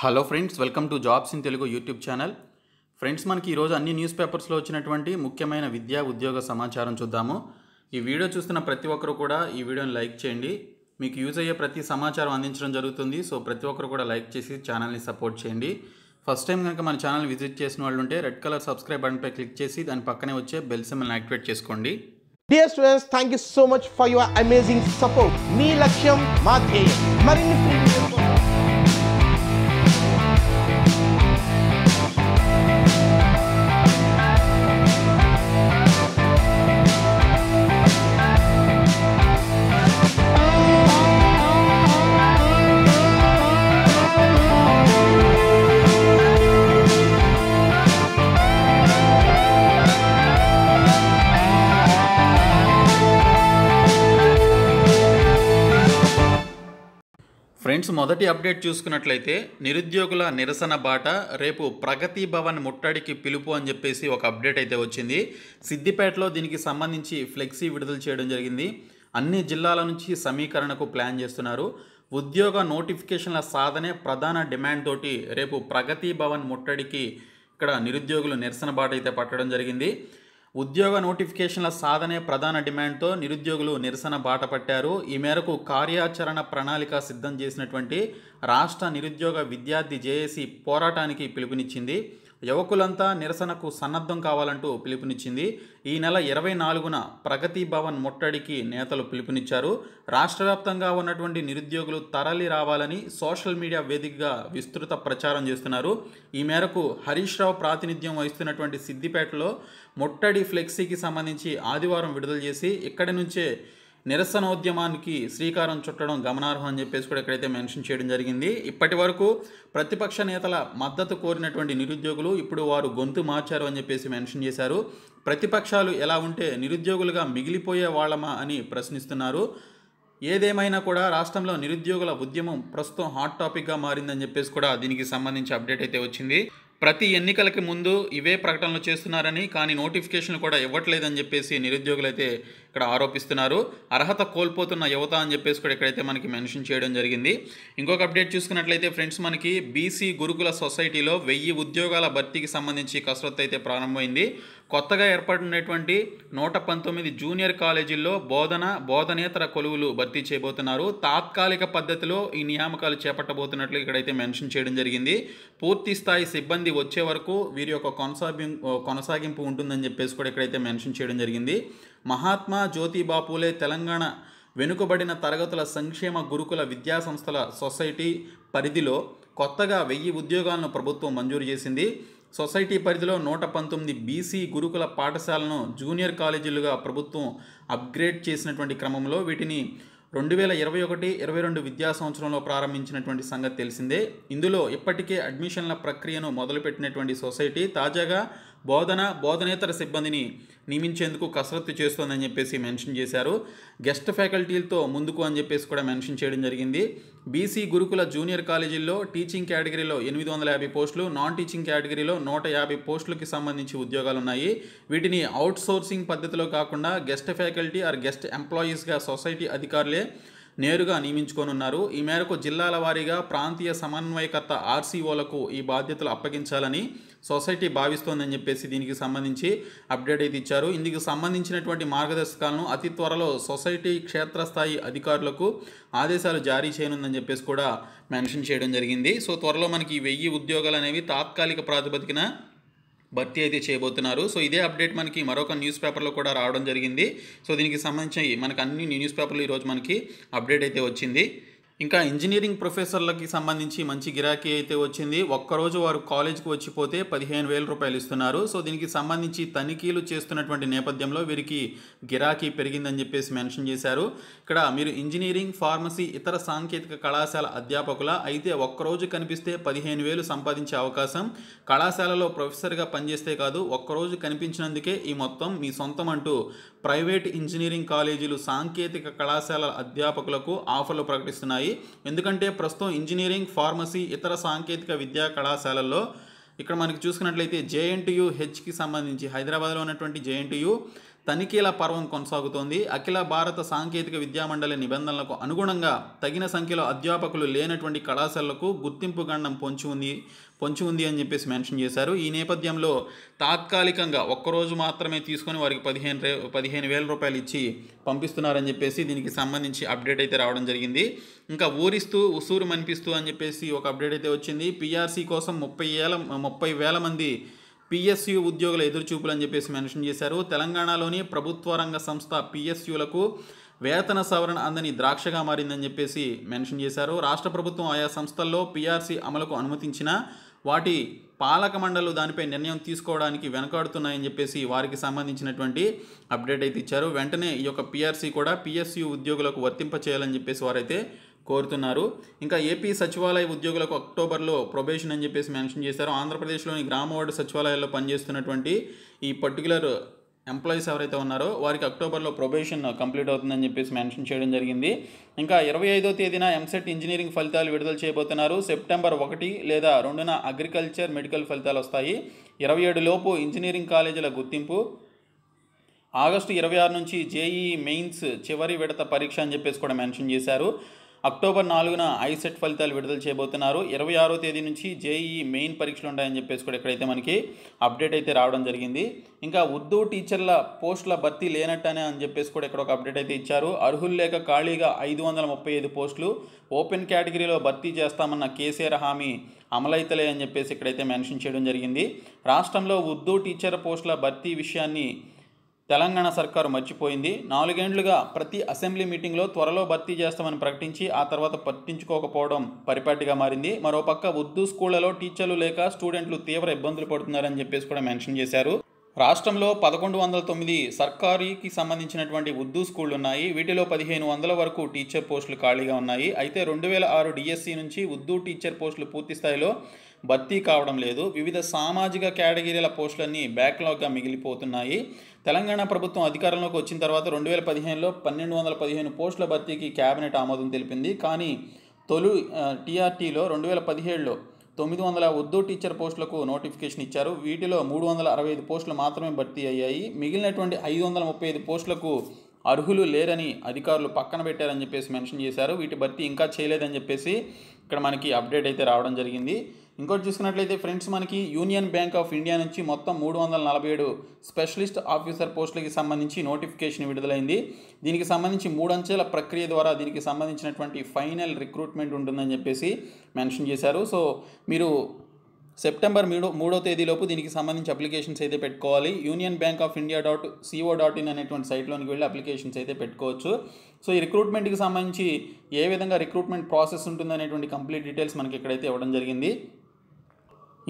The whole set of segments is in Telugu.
hello friends welcome to jobs in Telugu YouTube channel friends మనకి ఈరోజు అన్ని న్యూస్ పేపర్స్లో వచ్చినటువంటి ముఖ్యమైన విద్యా ఉద్యోగ సమాచారం చూద్దాము ఈ వీడియో చూస్తున్న ప్రతి ఒక్కరు కూడా ఈ వీడియోని లైక్ చేయండి మీకు యూజ్ అయ్యే ప్రతి సమాచారం అందించడం జరుగుతుంది సో ప్రతి ఒక్కరు కూడా లైక్ చేసి ఛానల్ని సపోర్ట్ చేయండి ఫస్ట్ టైం కనుక మన ఛానల్ విజిట్ చేసిన వాళ్ళు ఉంటే రెడ్ కలర్ సబ్స్క్రైబ్ బటన్పై క్లిక్ చేసి దాని పక్కనే వచ్చే బెల్ సిమ్ని యాక్టివేట్ చేసుకోండి dear students thank you so much for your amazing support మీ లక్ష్యం మా ధ్యేయం మరిన్ని ఫ్రెండ్స్ మొదటి అప్డేట్ చూసుకున్నట్లయితే నిరుద్యోగుల నిరసన బాట రేపు ప్రగతి భవన్ ముట్టడికి పిలుపు అని చెప్పేసి ఒక అప్డేట్ అయితే వచ్చింది సిద్దిపేటలో దీనికి సంబంధించి ఫ్లెక్సీ విడుదల చేయడం జరిగింది అన్ని జిల్లాల నుంచి సమీకరణకు ప్లాన్ చేస్తున్నారు ఉద్యోగ నోటిఫికేషన్ల సాధనే ప్రధాన డిమాండ్ తోటి రేపు ప్రగతి భవన్ ముట్టడికి ఇక్కడ నిరుద్యోగులు నిరసన బాట అయితే పట్టడం జరిగింది ఉద్యోగ నోటిఫికేషన్ల సాధనే ప్రధాన డిమాండ్తో నిరుద్యోగులు నిరసన బాట పట్టారు ఈ మేరకు కార్యాచరణ ప్రణాళిక సిద్ధం చేసినటువంటి రాష్ట్ర నిరుద్యోగ విద్యార్థి జేఏసీ పోరాటానికి పిలుపునిచ్చింది యువకులంతా నిరసనకు సన్నద్ధం కావాలంటూ పిలుపునిచ్చింది ఈ నెల ఇరవై నాలుగున ప్రగతి భవన్ ముట్టడికి నేతలు పిలుపునిచ్చారు రాష్ట్ర వ్యాప్తంగా ఉన్నటువంటి నిరుద్యోగులు తరలి రావాలని సోషల్ మీడియా వేదికగా విస్తృత ప్రచారం చేస్తున్నారు ఈ మేరకు హరీష్ రావు ప్రాతినిధ్యం వహిస్తున్నటువంటి సిద్దిపేటలో ముట్టడి ఫ్లెక్సీకి సంబంధించి ఆదివారం విడుదల చేసి ఇక్కడి నుంచే నిరసనోద్యమానికి శ్రీకారం చుట్టడం గమనార్హం అని చెప్పేసి కూడా ఇక్కడైతే మెన్షన్ చేయడం జరిగింది ఇప్పటి వరకు ప్రతిపక్ష నేతల మద్దతు కోరినటువంటి నిరుద్యోగులు ఇప్పుడు వారు గొంతు మార్చారు అని చెప్పేసి మెన్షన్ చేశారు ప్రతిపక్షాలు ఎలా ఉంటే నిరుద్యోగులుగా మిగిలిపోయే వాళ్ళమా అని ప్రశ్నిస్తున్నారు ఏదేమైనా కూడా రాష్ట్రంలో నిరుద్యోగుల ఉద్యమం ప్రస్తుతం హాట్ టాపిక్గా మారిందని చెప్పేసి కూడా దీనికి సంబంధించి అప్డేట్ అయితే వచ్చింది ప్రతి ఎన్నికలకి ముందు ఇవే ప్రకటనలు చేస్తున్నారని కానీ నోటిఫికేషన్లు కూడా ఇవ్వట్లేదని చెప్పేసి నిరుద్యోగులైతే ఇక్కడ ఆరోపిస్తున్నారు అర్హత కోల్పోతున్న యువత అని చెప్పేసి కూడా ఇక్కడైతే మనకి మెన్షన్ చేయడం జరిగింది ఇంకొక అప్డేట్ చూసుకున్నట్లయితే ఫ్రెండ్స్ మనకి బీసీ గురుకుల సొసైటీలో వెయ్యి ఉద్యోగాల భర్తీకి సంబంధించి కసరత్తు అయితే ప్రారంభమైంది కొత్తగా ఏర్పడినటువంటి నూట పంతొమ్మిది జూనియర్ కాలేజీల్లో బోధన బోధనేతర కొలువులు భర్తీ చేయబోతున్నారు తాత్కాలిక పద్ధతిలో ఈ నియామకాలు చేపట్టబోతున్నట్లు ఇక్కడైతే మెన్షన్ చేయడం జరిగింది పూర్తి స్థాయి సిబ్బంది వచ్చే వరకు వీరి యొక్క కొనసాగింపు కొనసాగింపు ఉంటుందని చెప్పేసి కూడా ఇక్కడైతే మెన్షన్ చేయడం జరిగింది మహాత్మా జ్యోతి బాపులే తెలంగాణ వెనుకబడిన తరగతుల సంక్షేమ గురుకుల విద్యా సంస్థల సొసైటీ పరిధిలో కొత్తగా వెయ్యి ఉద్యోగాలను ప్రభుత్వం మంజూరు చేసింది సొసైటీ పరిధిలో నూట పంతొమ్మిది బీసీ గురుకుల పాఠశాలను జూనియర్ కాలేజీలుగా ప్రభుత్వం అప్గ్రేడ్ చేసినటువంటి క్రమంలో వీటిని రెండు వేల ఇరవై ఒకటి ఇరవై రెండు విద్యా సంవత్సరంలో ప్రారంభించినటువంటి సంగతి తెలిసిందే ఇందులో ఇప్పటికే అడ్మిషన్ల ప్రక్రియను మొదలుపెట్టినటువంటి సొసైటీ తాజాగా బోధన బోధనేతర సిబ్బందిని నియమించేందుకు కసరత్తు చేస్తోందని చెప్పేసి మెన్షన్ చేశారు గెస్ట్ ఫ్యాకల్టీలతో ముందుకు అని చెప్పేసి కూడా మెన్షన్ చేయడం జరిగింది బీసీ గురుకుల జూనియర్ కాలేజీల్లో టీచింగ్ కేటగిరీలో ఎనిమిది వందల యాభై పోస్టులు నాన్ టీచింగ్ కేటగిరీలో నూట యాభై పోస్టులకి సంబంధించి ఉద్యోగాలు ఉన్నాయి వీటిని అవుట్ సోర్సింగ్ పద్ధతిలో కాకుండా గెస్ట్ ఫ్యాకల్టీ ఆర్ గెస్ట్ ఎంప్లాయీస్గా సొసైటీ అధికారులే నేరుగా నియమించుకోనున్నారు ఈ మేరకు జిల్లాల వారీగా ప్రాంతీయ సమన్వయకర్త ఆర్సీఓలకు ఈ బాధ్యతలు అప్పగించాలని సొసైటీ భావిస్తోందని చెప్పేసి దీనికి సంబంధించి అప్డేట్ అయితే ఇచ్చారు ఇందుకు సంబంధించినటువంటి మార్గదర్శకాలను అతి త్వరలో సొసైటీ క్షేత్రస్థాయి అధికారులకు ఆదేశాలు జారీ చేయనుందని చెప్పేసి కూడా మెన్షన్ చేయడం జరిగింది సో త్వరలో మనకి వెయ్యి ఉద్యోగాలు అనేవి తాత్కాలిక ప్రాతిపదికన భర్తీ అయితే చేయబోతున్నారు సో ఇదే అప్డేట్ మనకి మరొక న్యూస్ పేపర్లో కూడా రావడం జరిగింది సో దీనికి సంబంధించి మనకు అన్ని న్యూస్ పేపర్లు ఈరోజు మనకి అప్డేట్ అయితే వచ్చింది ఇంకా ఇంజనీరింగ్ ప్రొఫెసర్లకి సంబంధించి మంచి గిరాకీ అయితే వచ్చింది ఒక్కరోజు వారు కాలేజ్కి వచ్చిపోతే పదిహేను వేల రూపాయలు ఇస్తున్నారు సో దీనికి సంబంధించి తనిఖీలు చేస్తున్నటువంటి నేపథ్యంలో వీరికి గిరాకీ పెరిగిందని చెప్పేసి మెన్షన్ చేశారు ఇక్కడ మీరు ఇంజనీరింగ్ ఫార్మసీ ఇతర సాంకేతిక కళాశాల అధ్యాపకుల అయితే ఒక్కరోజు కనిపిస్తే పదిహేను వేలు సంపాదించే అవకాశం కళాశాలలో ప్రొఫెసర్గా పనిచేస్తే కాదు ఒక్కరోజు కనిపించినందుకే ఈ మొత్తం మీ సొంతం అంటూ ప్రైవేట్ ఇంజనీరింగ్ కాలేజీలు సాంకేతిక కళాశాలల అధ్యాపకులకు ఆఫర్లు ప్రకటిస్తున్నాయి ఉండాలి ఎందుకంటే ప్రస్తుతం ఇంజనీరింగ్ ఫార్మసీ ఇతర సాంకేతిక విద్యా కళాశాలల్లో ఇక్కడ మనకి చూసుకున్నట్లయితే జేఎన్టీయు హెచ్కి సంబంధించి హైదరాబాద్లో ఉన్నటువంటి జేఎన్టీయు తనిఖీల పర్వం కొనసాగుతోంది అఖిల భారత సాంకేతిక విద్యామండలి నిబంధనలకు అనుగుణంగా తగిన సంఖ్యలో అధ్యాపకులు లేనటువంటి కళాశాలలకు గుర్తింపు గండం పొంచి ఉంది పొంచి ఉంది అని చెప్పేసి మెన్షన్ చేశారు ఈ నేపథ్యంలో తాత్కాలికంగా ఒక్కరోజు మాత్రమే తీసుకొని వారికి పదిహేను రే పదిహేను వేల రూపాయలు ఇచ్చి పంపిస్తున్నారని చెప్పేసి దీనికి సంబంధించి అప్డేట్ అయితే రావడం జరిగింది ఇంకా ఊరిస్తూ ఉసూరు మనిపిస్తూ అని చెప్పేసి ఒక అప్డేట్ అయితే వచ్చింది పీఆర్సీ కోసం ముప్పై వేల ముప్పై వేల మంది పిఎస్యు ఉద్యోగుల ఎదురుచూపులు అని చెప్పేసి మెన్షన్ చేశారు తెలంగాణలోని ప్రభుత్వ రంగ సంస్థ పిఎస్యులకు వేతన సవరణ అందని ద్రాక్షగా మారిందని చెప్పేసి మెన్షన్ చేశారు రాష్ట్ర ప్రభుత్వం ఆయా సంస్థల్లో పీఆర్సీ అమలుకు అనుమతించిన వాటి పాలక మండలు దానిపై నిర్ణయం తీసుకోవడానికి వెనకాడుతున్నాయని చెప్పేసి వారికి సంబంధించినటువంటి అప్డేట్ అయితే ఇచ్చారు వెంటనే ఈ యొక్క పిఆర్సీ కూడా పిఎస్సి ఉద్యోగులకు వర్తింపచేయాలని చెప్పేసి వారైతే కోరుతున్నారు ఇంకా ఏపీ సచివాలయ ఉద్యోగులకు అక్టోబర్లో ప్రొబేషన్ అని చెప్పేసి మెన్షన్ చేశారు ఆంధ్రప్రదేశ్లోని గ్రామ వార్డు సచివాలయాల్లో పనిచేస్తున్నటువంటి ఈ పర్టికులర్ ఎంప్లాయీస్ ఎవరైతే ఉన్నారో వారికి అక్టోబర్లో ప్రొబేషన్ కంప్లీట్ అవుతుందని చెప్పేసి మెన్షన్ చేయడం జరిగింది ఇంకా ఇరవై ఐదో తేదీన ఎంసెట్ ఇంజనీరింగ్ ఫలితాలు విడుదల చేయబోతున్నారు సెప్టెంబర్ ఒకటి లేదా రెండున అగ్రికల్చర్ మెడికల్ ఫలితాలు వస్తాయి ఇరవై ఏడు లోపు ఇంజనీరింగ్ కాలేజీల గుర్తింపు ఆగస్టు ఇరవై ఆరు నుంచి జేఈ మెయిన్స్ e e చివరి విడత పరీక్ష అని చెప్పేసి కూడా మెన్షన్ చేశారు అక్టోబర్ నాలుగున ఐసెట్ ఫలితాలు విడుదల చేయబోతున్నారు ఇరవై ఆరో తేదీ నుంచి జేఈఈ మెయిన్ పరీక్షలు ఉంటాయని చెప్పేసి కూడా ఇక్కడైతే మనకి అప్డేట్ అయితే రావడం జరిగింది ఇంకా ఉర్దూ టీచర్ల పోస్టుల భర్తీ లేనట్టనే అని చెప్పేసి కూడా ఇక్కడ ఒక అప్డేట్ అయితే ఇచ్చారు అర్హులు లేక ఖాళీగా ఐదు వందల ముప్పై ఐదు పోస్టులు ఓపెన్ కేటగిరీలో భర్తీ చేస్తామన్న కేసీఆర్ హామీ అమలైతలే అని చెప్పేసి ఇక్కడైతే మెన్షన్ చేయడం జరిగింది రాష్ట్రంలో ఉర్దూ టీచర్ పోస్టుల భర్తీ విషయాన్ని తెలంగాణ సర్కారు మర్చిపోయింది నాలుగేండ్లుగా ప్రతి అసెంబ్లీ మీటింగ్లో త్వరలో భర్తీ చేస్తామని ప్రకటించి ఆ తర్వాత పట్టించుకోకపోవడం పరిపాటిగా మారింది మరోపక్క ఉర్దూ స్కూళ్లలో టీచర్లు లేక స్టూడెంట్లు తీవ్ర ఇబ్బందులు పడుతున్నారని చెప్పేసి కూడా మెన్షన్ చేశారు రాష్ట్రంలో పదకొండు వందల తొమ్మిది సర్కారీకి సంబంధించినటువంటి ఉర్దూ స్కూళ్ళు ఉన్నాయి వీటిలో పదిహేను వందల వరకు టీచర్ పోస్టులు ఖాళీగా ఉన్నాయి అయితే రెండు వేల ఆరు డిఎస్సి నుంచి ఉర్దూ టీచర్ పోస్టులు పూర్తి స్థాయిలో భర్తీ కావడం లేదు వివిధ సామాజిక కేటగిరీల పోస్టులన్నీ బ్యాక్లాగ్గా మిగిలిపోతున్నాయి తెలంగాణ ప్రభుత్వం అధికారంలోకి వచ్చిన తర్వాత రెండు వేల పదిహేనులో పన్నెండు వందల పదిహేను పోస్టుల భర్తీకి కేబినెట్ ఆమోదం తెలిపింది కానీ తొలి టీఆర్టీలో రెండు వేల పదిహేడులో తొమ్మిది వందల ఉర్దూ టీచర్ పోస్టులకు నోటిఫికేషన్ ఇచ్చారు వీటిలో మూడు వందల అరవై ఐదు పోస్టులు మాత్రమే భర్తీ అయ్యాయి మిగిలినటువంటి ఐదు వందల ముప్పై ఐదు పోస్టులకు అర్హులు లేరని అధికారులు పక్కన పెట్టారని చెప్పేసి మెన్షన్ చేశారు వీటి భర్తీ ఇంకా చేయలేదని చెప్పేసి ఇక్కడ మనకి అప్డేట్ అయితే రావడం జరిగింది ఇంకోటి చూసుకున్నట్లయితే ఫ్రెండ్స్ మనకి యూనియన్ బ్యాంక్ ఆఫ్ ఇండియా నుంచి మొత్తం మూడు వందల నలభై ఏడు స్పెషలిస్ట్ ఆఫీసర్ పోస్టులకి సంబంధించి నోటిఫికేషన్ విడుదలైంది దీనికి సంబంధించి మూడంచెల ప్రక్రియ ద్వారా దీనికి సంబంధించినటువంటి ఫైనల్ రిక్రూట్మెంట్ ఉంటుందని చెప్పేసి మెన్షన్ చేశారు సో మీరు సెప్టెంబర్ మూడో మూడో తేదీలోపు దీనికి సంబంధించి అప్లికేషన్స్ అయితే పెట్టుకోవాలి Union Bank of India dot C O dot in అనేటువంటి సైట్లోనికి వెళ్ళి అప్లికేషన్స్ అయితే పెట్టుకోవచ్చు సో ఈ రిక్రూట్మెంట్కి సంబంధించి ఏ విధంగా రిక్రూట్మెంట్ ప్రాసెస్ ఉంటుంది కంప్లీట్ డీటెయిల్స్ మనకి ఇక్కడైతే ఇవ్వడం జరిగింది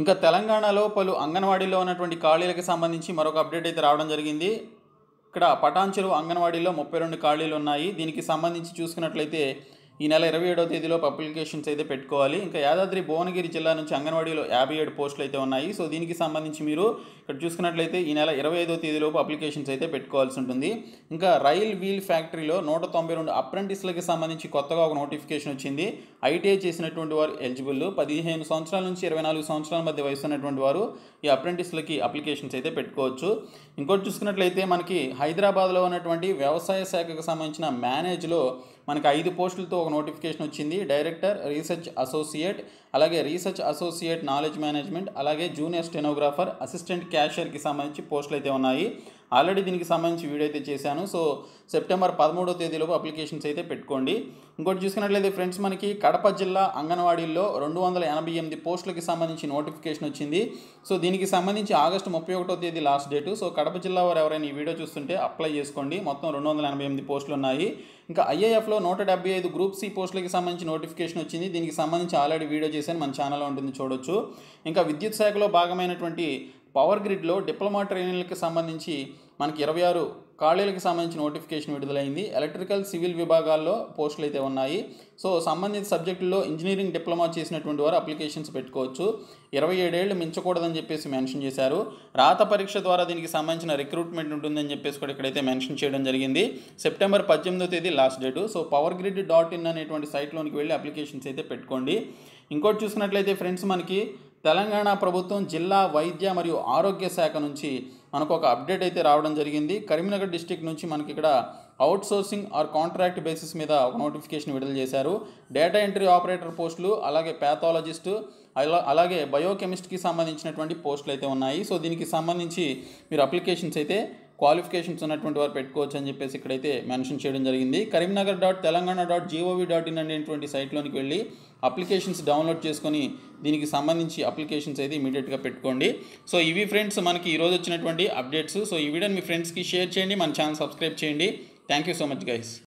ఇంకా తెలంగాణలో పలు అంగన్వాడీలో ఉన్నటువంటి ఖాళీలకు సంబంధించి మరొక అప్డేట్ అయితే రావడం జరిగింది ఇక్కడ పటాన్చెరు అంగన్వాడీలో ముప్పై రెండు ఖాళీలు ఉన్నాయి దీనికి సంబంధించి చూసుకున్నట్లయితే ఈ నెల ఇరవై ఏడవ తేదీలోపు అప్లికేషన్స్ అయితే పెట్టుకోవాలి ఇంకా యాదాద్రి భువనగిరి జిల్లా నుంచి అంగన్వాడీలో యాభై ఏడు పోస్టులు అయితే ఉన్నాయి సో దీనికి సంబంధించి మీరు ఇక్కడ చూసుకున్నట్లయితే ఈ నెల ఇరవై ఐదో తేదీలోపు అప్లికేషన్స్ అయితే పెట్టుకోవాల్సి ఉంటుంది ఇంకా రైల్ వీల్ ఫ్యాక్టరీలో నూట తొంభై రెండు అప్రెంటిస్లకి సంబంధించి కొత్తగా ఒక నోటిఫికేషన్ వచ్చింది ఐటీఐ చేసినటువంటి వారు ఎలిజిబుల్ పదిహేను సంవత్సరాల నుంచి ఇరవై నాలుగు సంవత్సరాల మధ్య వయసు ఉన్నటువంటి వారు ఈ అప్రెంటిస్లకి అప్లికేషన్స్ అయితే పెట్టుకోవచ్చు ఇంకోటి చూసుకున్నట్లయితే మనకి హైదరాబాద్లో ఉన్నటువంటి వ్యవసాయ శాఖకు సంబంధించిన మేనేజ్లో మనకు ఐదు పోస్టులతో ఒక నోటిఫికేషన్ వచ్చింది డైరెక్టర్ రీసెర్చ్ అసోసియేట్ అలాగే రీసెర్చ్ అసోసియేట్ నాలెడ్జ్ మేనేజ్మెంట్ అలాగే జూనియర్ స్టెనోగ్రాఫర్ అసిస్టెంట్ క్యాషియర్కి సంబంధించి పోస్టులు అయితే ఉన్నాయి ఆల్రెడీ దీనికి సంబంధించి వీడియో అయితే చేశాను సో సెప్టెంబర్ పదమూడో తేదీలోపు అప్లికేషన్స్ అయితే పెట్టుకోండి ఇంకోటి చూసుకున్నట్లయితే ఫ్రెండ్స్ మనకి కడప జిల్లా అంగన్వాడీల్లో రెండు వందల ఎనభై ఎనిమిది పోస్టులకి సంబంధించి నోటిఫికేషన్ వచ్చింది సో దీనికి సంబంధించి ఆగస్టు ముప్పై ఒకటో తేదీ లాస్ట్ డేటు సో కడప జిల్లా వారు ఎవరైనా ఈ వీడియో చూస్తుంటే అప్లై చేసుకోండి మొత్తం రెండు వందల ఎనభై ఎనిమిది పోస్టులు ఉన్నాయి ఇంకా ఐఏఎఫ్లో నూట డెబ్బై ఐదు గ్రూప్ సి పోస్టులకి సంబంధించి నోటిఫికేషన్ వచ్చింది దీనికి సంబంధించి ఆల్రెడీ వీడియో చేశాను మన ఛానల్లో ఉంటుంది చూడొచ్చు ఇంకా విద్యుత్ శాఖలో భాగమైనటువంటి పవర్ గ్రిడ్లో డిప్లొమా ట్రైనింగ్లకు సంబంధించి మనకి ఇరవై ఆరు ఖాళీలకు సంబంధించి నోటిఫికేషన్ విడుదలైంది ఎలక్ట్రికల్ సివిల్ విభాగాల్లో పోస్టులు అయితే ఉన్నాయి సో సంబంధిత సబ్జెక్టుల్లో ఇంజనీరింగ్ డిప్లొమా చేసినటువంటి వారు అప్లికేషన్స్ పెట్టుకోవచ్చు ఇరవై ఏడేళ్ళు మించకూడదని చెప్పేసి మెన్షన్ చేశారు రాత పరీక్ష ద్వారా దీనికి సంబంధించిన రిక్రూట్మెంట్ ఉంటుందని చెప్పేసి కూడా ఇక్కడైతే మెన్షన్ చేయడం జరిగింది సెప్టెంబర్ పద్దెనిమిదో తేదీ last date so power grid dot in అనేటువంటి సైట్లోనికి వెళ్ళి అప్లికేషన్స్ అయితే పెట్టుకోండి ఇంకోటి చూసుకున్నట్లయితే ఫ్రెండ్స్ మనకి తెలంగాణ ప్రభుత్వం జిల్లా వైద్య మరియు ఆరోగ్య శాఖ నుంచి మనకు ఒక అప్డేట్ అయితే రావడం జరిగింది కరీంనగర్ డిస్టిక్ నుంచి మనకి ఇక్కడ సోర్సింగ్ ఆర్ కాంట్రాక్ట్ బేసిస్ మీద ఒక నోటిఫికేషన్ విడుదల చేశారు డేటా ఎంట్రీ ఆపరేటర్ పోస్టులు అలాగే ప్యాథాలజిస్టు అలా అలాగే బయోకెమిస్ట్కి సంబంధించినటువంటి పోస్టులు అయితే ఉన్నాయి సో దీనికి సంబంధించి మీరు అప్లికేషన్స్ అయితే క్వాలిఫికేషన్స్ ఉన్నటువంటి వారు పెట్టుకోవచ్చు అని చెప్పేసి ఇక్కడైతే మెన్షన్ చేయడం జరిగింది Karimnagar dot Telangana dot G O V dot in అనేటువంటి సైట్లోనికి వెళ్ళి అప్లికేషన్స్ డౌన్లోడ్ చేసుకొని దీనికి సంబంధించి అప్లికేషన్స్ అయితే ఇమీడియట్గా పెట్టుకోండి సో ఇవి ఫ్రెండ్స్ మనకి ఈరోజు వచ్చినటువంటి అప్డేట్స్ సో ఈ వీడియోని మీ ఫ్రెండ్స్కి షేర్ చేయండి మన ఛానల్ సబ్స్క్రైబ్ చేయండి thank you so much guys